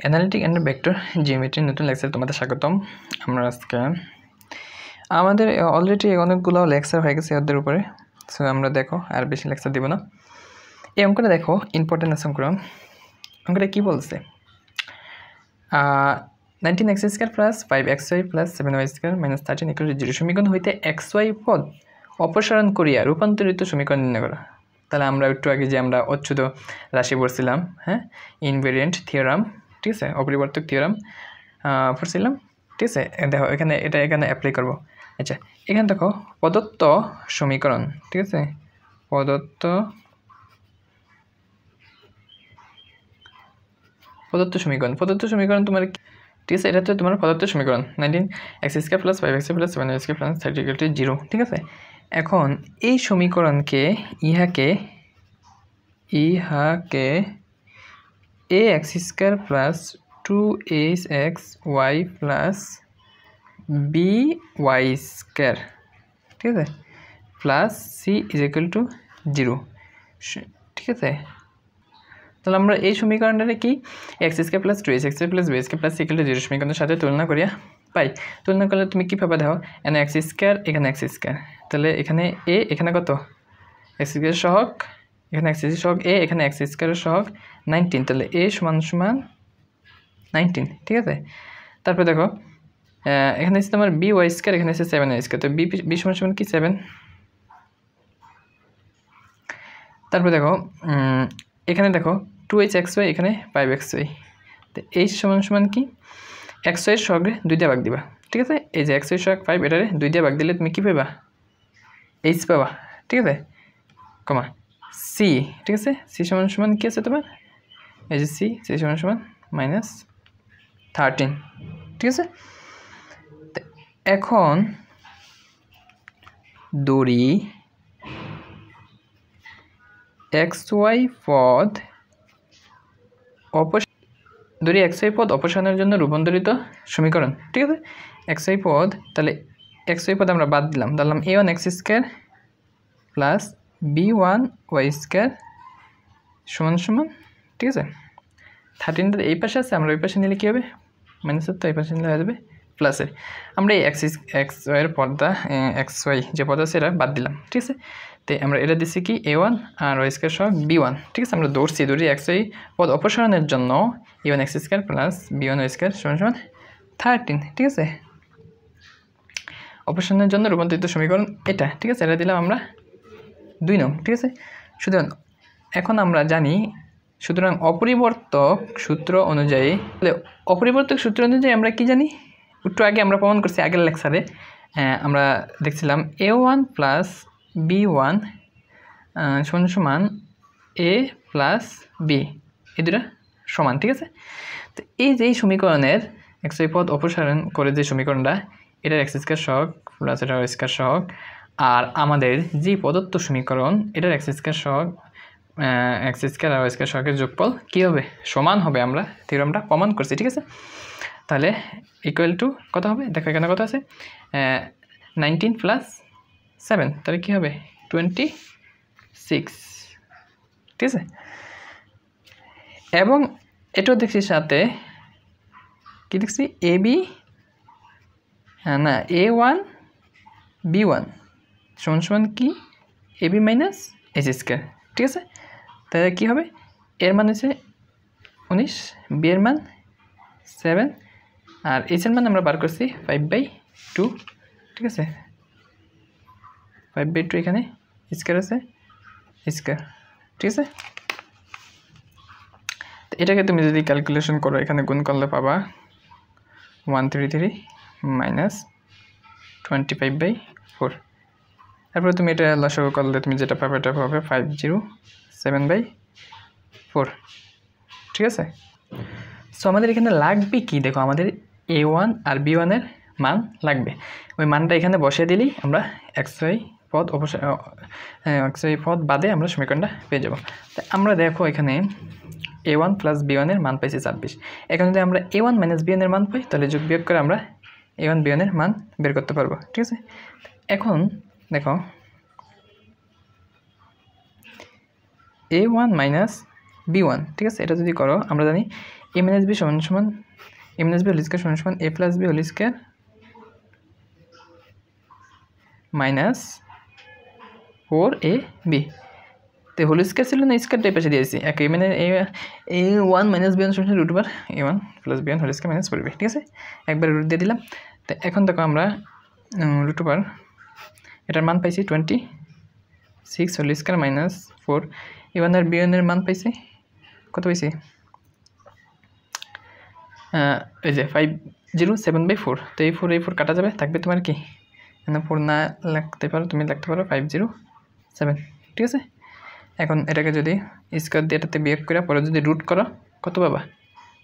analytic and vector geometry নতুন lecture তোমাদের স্বাগতম আমরা আজকে আমাদের অলরেডি অনেকগুলো লেকচার হয়ে গেছে ওদের উপরে সো আমরা দেখো আর বেশি লেকচার দিব না এই অঙ্কটা দেখো ইম্পর্টেন্ট আছে অঙ্কটা অঙ্কটা কী বলছে nineteen x square plus five x y plus seven y square minus thirteen equal zero সমীকরণ হইতে এক্স ওয়াই পদ অপসারণ করিয়া রূপান্তরিত সমীকরণ নির্ণয় করা তাহলে আমরা একটু আগে যে আমরা অচ্ছুত রাশি পড়ছিলাম হ্যাঁ ইনভেরিয়েন্ট থিওরাম ঠিক আছে অপরিবর্তক থিওরাম পড়ছিলাম ঠিক আছে দেখো এখানে এটা এখানে অ্যাপ্লাই করব আচ্ছা এখানে দেখো প্রদত্ত সমীকরণ ঠিক আছে প্রদত্ত প্রদত্ত সমীকরণ প্রদত্ত সমীকরণ তোমার ঠিক আছে এটা হচ্ছে তোমার প্রদত্ত সমীকরণ nineteen x square plus five x plus seven x plus thirty two zero ঠিক আছে এখন এই সমীকরণকে ইহাকে ইহাকে a x square plus two h x y plus b y square ঠিক আছে plus c is equal to zero ঠিক আছে তাহলে আমরা এই সমীকরণটাকে কি x square plus two x square plus b square plus equal to zero সমীকরণের সাথে তুলনা করিয়া পাই তুলনা করলে তুমি কী পাবা দেখো এখানে এক্স স্কোয়ার এখানে এক্স স্কোয়ার তাহলে এখানে এ এখানে কত এক্স স্কোয়ার সহক এখানে এক্স সহক এ এখানে এক্স স্কোয়ারের সহক নাইনটিন তাহলে এ সমান সমান নাইনটিন ঠিক আছে তারপরে দেখো এখানে এসেছে তোমার বি ওয়াই স্কোয়ার এখানে এসেছে সেভেন ওয়াই স্কোয়ার তো বি বি সমান সমান কি সেভেন তারপরে দেখো এখানে দেখো টু এইচ এক্স ওয়াই এখানে ফাইভ এক্স ওয়াই তো এইচ সমান সমান কি এক্স এর সহগে দুই দিয়ে ভাগ দিবা ঠিক আছে এই যে এক্স ওয়াই সহক ফাইভ এটারে দুই দিয়ে ভাগ দিলে তুমি কী পাবা এইচ পাবা ঠিক আছে কমা সি ঠিক আছে সি সমান সমান কী আছে তোমার এই যে সি সি সমান সমান মাইনাস থার্টিন ঠিক আছে এখন দড়ি এক্স ওয়াই পদ অপস দড়ি এক্স ওয়াই পদ অপসারণের জন্য রূপান্তরিত সমীকরণ ঠিক আছে এক্স ওয়াই পদ তাহলে এক্স ওয়াই পদ আমরা বাদ দিলাম ধরলাম a one x square plus b one y square সমান সমান ঠিক আছে থার্টিনটা এই পাশে আছে আমরা ওই পাশে নিলে কী হবে মাইনাসের তো এই পাশে নিলে হয়ে যাবে প্লাসের আমরা এই এক্স এক্স ওয়াইয়ের পর্দা এক্স ওয়াই যে পর্দা আছে এটা বাদ দিলাম ঠিক আছে তো আমরা এটা দিচ্ছি কি এ ওয়ান আর ওয়াই স্কোয়ার সহ বি ওয়ান ঠিক আছে আমরা দৌড়ছি দৌড়ি এক্স ওয়াই পদ অপসারণের জন্য a one x square plus b one y square সমান সমান থার্টিন ঠিক আছে অপসারণের জন্য রূপান্তরিত সমীকরণ এটা ঠিক আছে এটা দিলাম আমরা দুই নং ঠিক আছে সুতরাং এখন আমরা জানি সুতরাং অপরিবর্তক সূত্র অনুযায়ী অপরিবর্তক সূত্র অনুযায়ী আমরা কি জানি একটু আগে আমরা প্রমাণ করছি আগের লেকচারে আমরা দেখছিলাম a one plus b one সমান সমান এ প্লাস বি এ দুটা সমান ঠিক আছে তো এই যে এই সমীকরণের একশো পদ অপসারণ করে যে সমীকরণটা এটার এক্স শখ সহক প্লাস এটার স্কার শখ আর আমাদের যে প্রদত্ত সমীকরণ এটার এক্স স্কোয়ার সহ এক্স স্কোয়ার আর স্কোয়ার সহকের যোগফল কী হবে সমান হবে আমরা থিওরামটা প্রমাণ করছি ঠিক আছে তাহলে ইকুয়াল টু কত হবে দেখো এখানে কত আছে নাইনটিন প্লাস সেভেন তাহলে কী হবে টোয়েন্টি সিক্স ঠিক আছে এবং এটাও দেখছি সাথে কী দেখছি এ বি না এ ওয়ান বি ওয়ান সমান সমান কি এবি মাইনাস এইচ স্কোয়ার ঠিক আছে তাহলে কি হবে এর মান হচ্ছে উনিশ বি এর মান সেভেন আর এইচ এর মান আমরা বার করছি ফাইভ বাই টু ঠিক আছে ফাইভ বাই টু এখানে স্কোয়ার আছে স্কোয়ার ঠিক আছে তো এটাকে তুমি যদি ক্যালকুলেশন করো এখানে গুণ করলে পাবা one three three minus twenty five by four তারপরে তুমি এটা লসাগু করলে তুমি যেটা পাবে এটা পাবে five zero seven by four ঠিক আছে সো আমাদের এখানে লাগবে কি দেখো আমাদের এ ওয়ান আর বি ওয়ানের মান লাগবে ওই মানটা এখানে বসিয়ে দিলেই আমরা এক্সওয়াই পথ অবশ্য এক্সওয়াই পথ বাদে আমরা সমীকরণটা পেয়ে যাব তা আমরা দেখো এখানে এ ওয়ান প্লাস বি ওয়ানের মান পাইছি ছাব্বিশ এখন যদি আমরা এ ওয়ান মাইনাস বি ওয়ানের মান পাই তাহলে যোগ বিয়োগ করে আমরা এ ওয়ান বি ওয়ানের মান বের করতে পারবো ঠিক আছে এখন দেখো a one minus b one ঠিক আছে এটা যদি করো আমরা জানি এম এন মাইনাস বি সমান সমান n minus b whole square সমান সমান a plus b whole square minus four a b তো হোল স্কোয়ার ছিল না টাইপ পাশে দিয়েছি এক এ মানে a one minus b one root বার a one plus b one whole square minus four b ঠিক আছে একবার রুট দিয়ে দিলাম তো এখন দেখো আমরা রুট বার এটার মান পাইছি twenty six whole square minus four a one আর বিওয়ানের মান পাইছি কত পাইছি এই যে five zero seven by four তো এই ফোর এই ফোর কাটা যাবে থাকবে তোমার কি মানে ফোর না লাগতে পারো তুমি লাগতে পারো ফাইভ জিরো সেভেন ঠিক আছে এখন এটাকে যদি স্কোয়ার দিয়ে এটাতে বিয়োগ করে পরে যদি রুট করো কত পাবা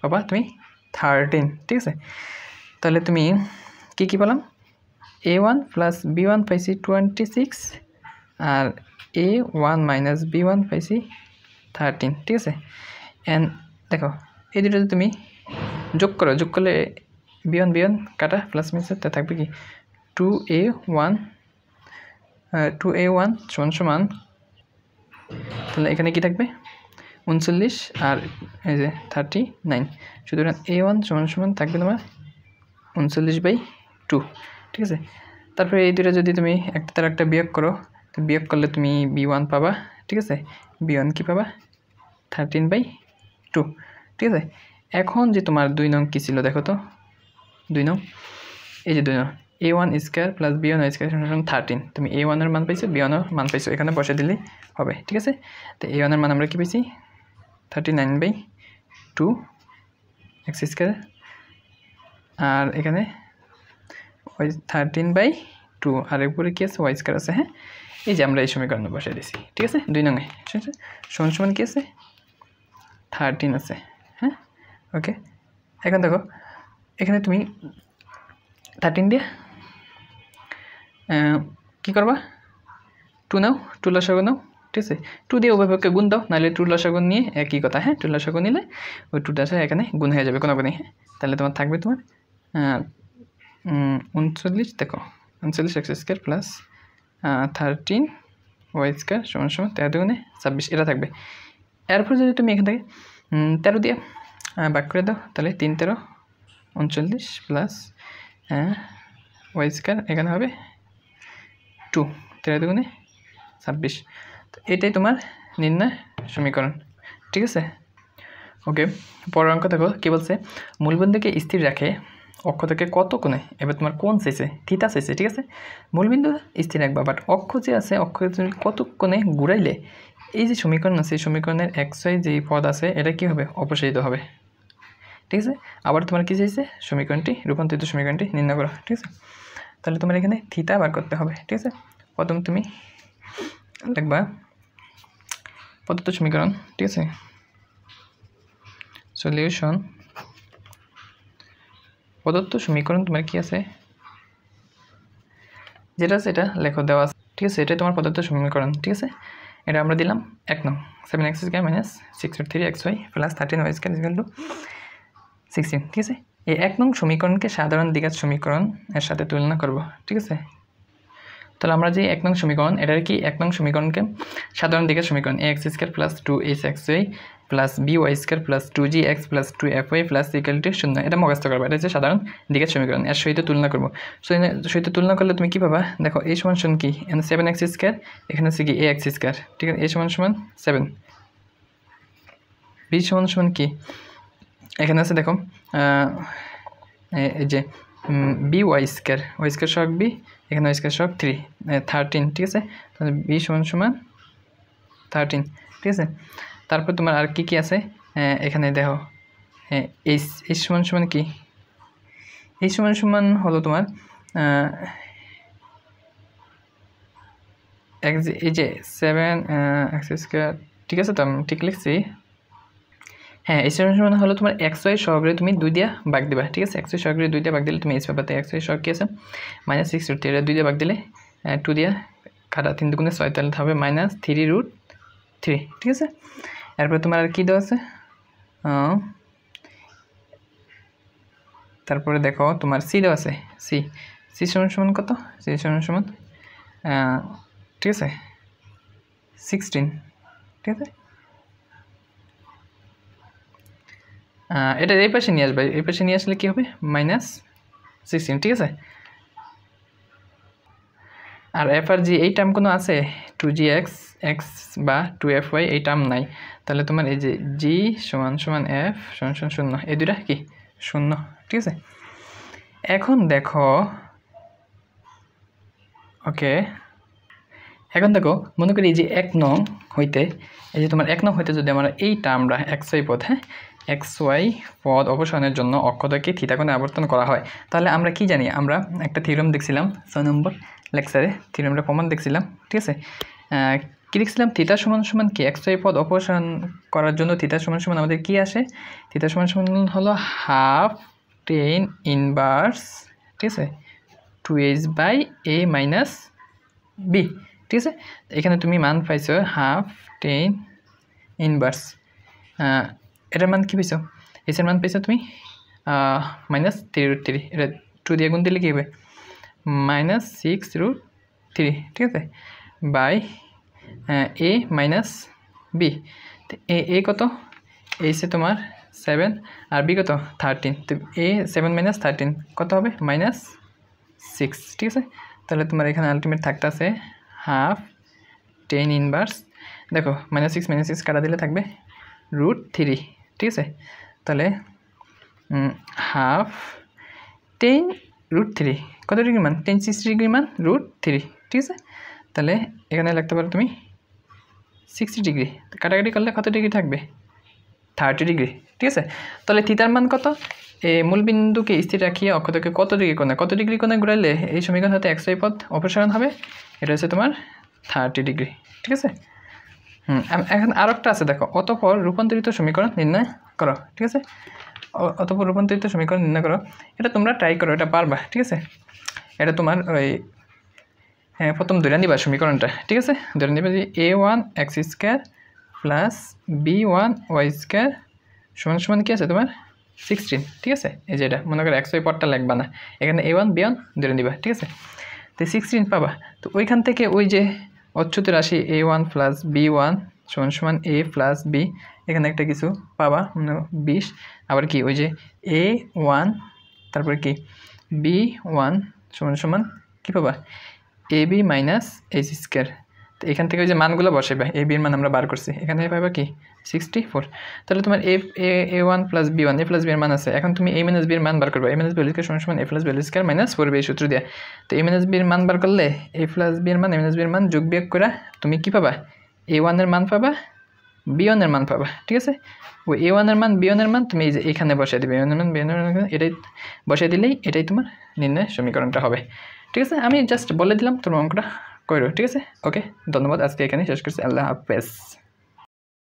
পাবা তুমি থার্টিন ঠিক আছে তাহলে তুমি কি কি বললাম a one plus b one পাইছি টোয়েন্টি সিক্স আর a one minus b one পাইছি থার্টিন ঠিক আছে অ্যান্ড দেখো এই দুটো তুমি যোগ করো যোগ করলে বি ওয়ান বি ওয়ান কাটা প্লাস মাইনাস তা থাকবে কি two a one two a one সমান সমান তাহলে এখানে কি থাকবে উনচল্লিশ আর এই যে থার্টি নাইন সুতরাং এ ওয়ান সমান সমান থাকবে তোমার উনচল্লিশ বাই টু ঠিক আছে তারপরে এই দুটো যদি তুমি একটা তার একটা বিয়োগ করো তো বিয়োগ করলে তুমি বি ওয়ান পাবা ঠিক আছে বি ওয়ান কী পাবা থার্টিন বাই টু ঠিক আছে এখন যে তোমার দুই নং কী ছিল দেখো তো দুই নং এই যে দুই নং a one square plus b one square thirteen তুমি এ ওয়ানের মান পাইছো বি ওয়ানের মান পাইছো এখানে বসে দিলেই হবে ঠিক আছে তো এ ওয়ানের মান আমরা কী পেয়েছি thirty nine by two x square আর এখানে ওয়াইজ থার্টিন বাই টু আর উপরে কী আছে ওয়াইজ কার আছে হ্যাঁ এই যে আমরা এই সমীকরণ বসে দিয়েছি ঠিক আছে দুই নং সমান সমান কী আছে থার্টিন আছে হ্যাঁ ওকে এখন দেখো এখানে তুমি থার্টিন দিয়ে কী করবা টু নাও টু লসাগু নাও ঠিক আছে টু দিয়ে উভয়পক্ষে গুণ দাও নাহলে টু লসাগু নিয়ে একই কথা হ্যাঁ টু লসাগু নিলে ওই টুটা এখানে গুণ হয়ে যাবে কোনো কোনো হ্যাঁ তাহলে তোমার থাকবে তোমার উনচল্লিশ দেখো উনচল্লিশ x square plus thirteen y square সমান সমান তেরো দুগুণে ছাব্বিশ এটা থাকবে এরপর যদি তুমি এখান থেকে তেরো দিয়ে বাক করে দাও তাহলে তিন তেরো উনচল্লিশ প্লাস ওয়াই স্কোয়ার এখানে হবে টু তেরো দুগুণে ছাব্বিশ তো এটাই তোমার নির্ণয় সমীকরণ ঠিক আছে ওকে পরের অঙ্ক দেখো কী বলছে মূলবন্ধুকে স্থির রাখে অক্ষ থেকে কত কোণে এবার তোমার কোন শেষে থিতা শেষে ঠিক আছে মূলবিন্দু স্থির রাখবা বাট অক্ষ যে আছে অক্ষ তুমি কত কোণে ঘুরাইলে এই যে সমীকরণ আছে এই সমীকরণের একশয় যে পদ আছে এটা কি হবে অপসারিত হবে ঠিক আছে আবার তোমার কী চাইছে সমীকরণটি রূপান্তরিত সমীকরণটি নির্ণয় করো ঠিক আছে তাহলে তোমার এখানে থিতা বার করতে হবে ঠিক আছে প্রথম তুমি লিখবা প্রদত্ত সমীকরণ ঠিক আছে সলিউশন প্রদত্ত সমীকরণ তোমার কি আছে যেটা আছে এটা লেখো দেওয়া আছে ঠিক আছে এটাই তোমার প্রদত্ত সমীকরণ ঠিক আছে এটা আমরা দিলাম এক নং seven x square minus six three x y plus thirteen y square equal to sixteen ঠিক আছে এই এক নং সমীকরণকে সাধারণ দিঘাত সমীকরণ এর সাথে তুলনা করব ঠিক আছে তাহলে আমরা যে এক নং সমীকরণ এটার কি এক নং সমীকরণকে সাধারণ দিঘাত সমীকরণ a x square plus two h x y plus b y square plus two g x plus two f y plus equal শূন্য এটা মুখস্থ করবো এটা হচ্ছে সাধারণ দিকের সমীকরণ এর সহিত তুলনা করবো সহিত তুলনা করলে তুমি কী পাবা দেখো এই সমান সমান কি এখানে সেভেন এক্স স্কোয়ার এখানে আছে কি এ এক্স স্কোয়ার ঠিক আছে এই সমান সমান সেভেন বি সমান সমান কি এখানে আছে দেখো এই যে b y square y square শক বি এখানে ওয়াই স্কোয়ার শক থ্রি থার্টিন ঠিক আছে তাহলে বি সমান সমান থার্টিন ঠিক আছে তারপর তোমার আর কি কি আছে এখানে দেখো হ্যাঁ এইচ সমান সমান কি এইচ সমান সমান হলো তোমার এই যে সেভেন এক্স স্কোয়ার ঠিক আছে তো আমি ঠিক লিখছি হ্যাঁ এই সমান সমান হলো তোমার একশো এর সহকারে তুমি দুই দিয়া বাগ দিবা ঠিক আছে একশো সহকারে দুই দিয়ে বাগ দিলে তুমি এই পাবাতে একশো এর সহগ আছে মাইনাস সিক্স রুট থ্রি দুই দিয়ে বাগ দিলে টু দিয়া কাটা তিন দুগুণে ছয় তাহলে হবে মাইনাস থ্রি রুট থ্রি ঠিক আছে এরপরে তোমার আর কী দেওয়া আছে তারপরে দেখো তোমার সি দেওয়া আছে সি সি সমান সমান কত সি সমান সমান ঠিক আছে সিক্সটিন ঠিক আছে এটা এই পাশে নিয়ে আসবে এই পাশে নিয়ে আসলে কী হবে মাইনাস সিক্সটিন ঠিক আছে আর এফ আর জি এই টাইম কোনো আছে টু জি এক্স এক্স বা টু এফ ওয়াই এই টার্ম নাই তাহলে তোমার এই যে জি সমান সমান এফ সমান সমান শূন্য এই দুটা কি শূন্য ঠিক আছে এখন দেখো ওকে এখন দেখো মনে করি এই যে এক নং হইতে এই যে তোমার এক নং হইতে যদি আমরা এই টার্মটা এক্স ওয়াই পথ হ্যাঁ এক্স ওয়াই পদ অপসারণের জন্য অক্ষতাকে থিতাকোণে আবর্তন করা হয় তাহলে আমরা কি জানি আমরা একটা থিওরাম দেখছিলাম ছয় নম্বর লেকচারে থিরমটা প্রমাণ দেখছিলাম ঠিক আছে কী দেখছিলাম থিতা সমান সমান কি এক্সট্রা পদ অপসারণ করার জন্য থিতা সমান সমান আমাদের কি আসে থিতা সমান সমান হলো হাফ টেন ইনভার্স ঠিক আছে two h by a minus b ঠিক আছে এখানে তুমি মান পাইছো হাফ টেন ইনভার্স এটার মান কি পাইছো এসের মান পাইছো তুমি মাইনাস থ্রি রুট থ্রি এটা টু দিয়ে গুণ দিলে কী হবে মাইনাস সিক্স রুট থ্রি ঠিক আছে by a minus b a a কত এই সে তোমার সেভেন আর বি কত থার্টিন তো এ সেভেন মাইনাস থার্টিন কত হবে মাইনাস সিক্স ঠিক আছে তাহলে তোমার এখানে আলটিমেট থাকতে আছে হাফ টেন ইনভার্স দেখো মাইনাস সিক্স মাইনাস সিক্স কাটা দিলে থাকবে রুট থ্রি ঠিক আছে তাহলে হাফ টেন রুট থ্রি কত ডিগ্রি মান টেন সিক্স ডিগ্রি মান রুট থ্রি ঠিক আছে তাহলে এখানে লাগতে পারো তুমি সিক্সটি ডিগ্রি কাটাকাটি করলে কত ডিগ্রি থাকবে থার্টি ডিগ্রি ঠিক আছে তাহলে থিতার মান কত এ মূলবিন্দুকে স্থির রাখিয়ে অক্ষতকে কত ডিগ্রি কোণে কত ডিগ্রি কোনে ঘুরাইলে এই সমীকরণ হতে একশো পথ অপসারণ হবে এটা হচ্ছে তোমার থার্টি ডিগ্রি ঠিক আছে হুম এখন আর একটা আছে দেখো অতপর রূপান্তরিত সমীকরণ নির্ণয় করো ঠিক আছে অথবা রূপান্তরিত সমীকরণ নির্ণয় করো এটা তোমরা ট্রাই করো এটা পারবা ঠিক আছে এটা তোমার ওই হ্যাঁ প্রথম দৈরান নিবা সমীকরণটা ঠিক আছে দৈরান দিবা যে a one x square plus b one y square সমান সমান কী আছে তোমার সিক্সটিন ঠিক আছে এই যে এটা মনে করো একশো পরটা লাগবে না এখানে এ ওয়ান বি ওয়ান দৈরান দিবা ঠিক আছে তো সিক্সটিন পাবা তো ওইখান থেকে ওই যে অচ্ছুত রাশি a one plus b one সমান সমান এ প্লাস বি এখানে একটা কিছু পাবা মানে বিশ আবার কি ওই যে এ ওয়ান তারপর কি বি ওয়ান সমান সমান কী পাবা a b minus h square তো এখান থেকে ওই যে মানগুলো বসে ভাই এ বির মান আমরা বার করছি এখানে পাবা কি সিক্সটি ফোর তাহলে তোমার a a one plus b one a plus বির মান আছে এখন তুমি এ মাইনাস বির মান বার করবে এ মাইনাস বিএল স্কোয়ার সমান সমান এ প্লাস বেল স্কোয়ার মাইনাস ফোর বি সূত্র দেওয়া তো এ মাইনাস বির মান বার করলে এ প্লাস বি এর মান এ মাইনাস বির মান যোগ বিয়োগ করা তুমি কী পাবা এ ওয়ানের মান পাবা বিয়নের মান পাবা ঠিক আছে ওই এ ওয়ানের মান বিয়নের মান তুমি এই যে এখানে বসিয়ে দেবে এ ওয়ানের মান বি ওয়ানের এটাই বসিয়ে দিলেই এটাই তোমার নির্ণয় সমীকরণটা হবে ঠিক আছে আমি জাস্ট বলে দিলাম তোমার অঙ্কটা করো ঠিক আছে ওকে ধন্যবাদ আজকে এখানে শেষ করছি আল্লাহ হাফেজ